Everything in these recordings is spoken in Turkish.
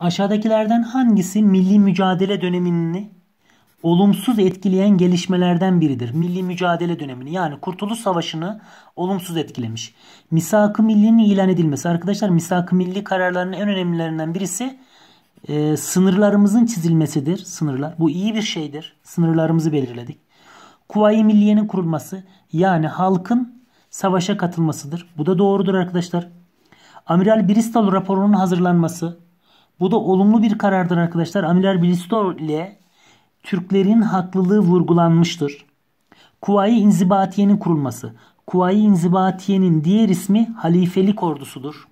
Aşağıdakilerden hangisi milli mücadele dönemini olumsuz etkileyen gelişmelerden biridir? Milli mücadele dönemini yani Kurtuluş Savaşı'nı olumsuz etkilemiş. Misak-ı Milli'nin ilan edilmesi. Arkadaşlar Misak-ı Milli kararlarının en önemlilerinden birisi e, sınırlarımızın çizilmesidir. Sınırlar. Bu iyi bir şeydir. Sınırlarımızı belirledik. Kuvayi Milliye'nin kurulması yani halkın savaşa katılmasıdır. Bu da doğrudur arkadaşlar. Amiral Bristol raporunun hazırlanması bu da olumlu bir karardır arkadaşlar. Amiral Bilisto ile Türklerin haklılığı vurgulanmıştır. Kuvayi İnzibatiye'nin kurulması. Kuvayi İnzibatiye'nin diğer ismi halifelik ordusudur.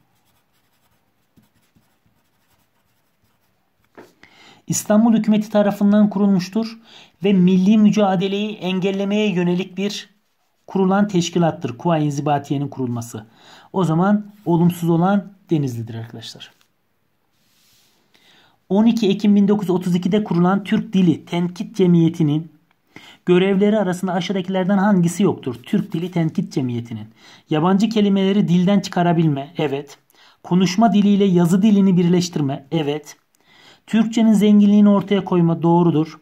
İstanbul hükümeti tarafından kurulmuştur ve milli mücadeleyi engellemeye yönelik bir kurulan teşkilattır. Kuvayi İnzibatiye'nin kurulması. O zaman olumsuz olan Denizli'dir arkadaşlar. 12 Ekim 1932'de kurulan Türk Dili Tenkit Cemiyeti'nin görevleri arasında aşağıdakilerden hangisi yoktur? Türk Dili Tenkit Cemiyeti'nin yabancı kelimeleri dilden çıkarabilme, evet. Konuşma diliyle yazı dilini birleştirme, evet. Türkçenin zenginliğini ortaya koyma doğrudur.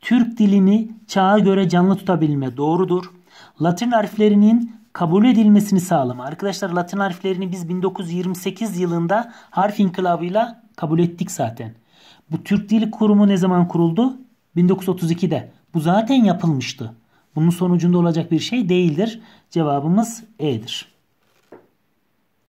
Türk dilini çağa göre canlı tutabilme doğrudur. Latin harflerinin kabul edilmesini sağlama. Arkadaşlar Latin harflerini biz 1928 yılında harf inkılabıyla Kabul ettik zaten. Bu Türk Dil Kurumu ne zaman kuruldu? 1932'de. Bu zaten yapılmıştı. Bunun sonucunda olacak bir şey değildir. Cevabımız E'dir.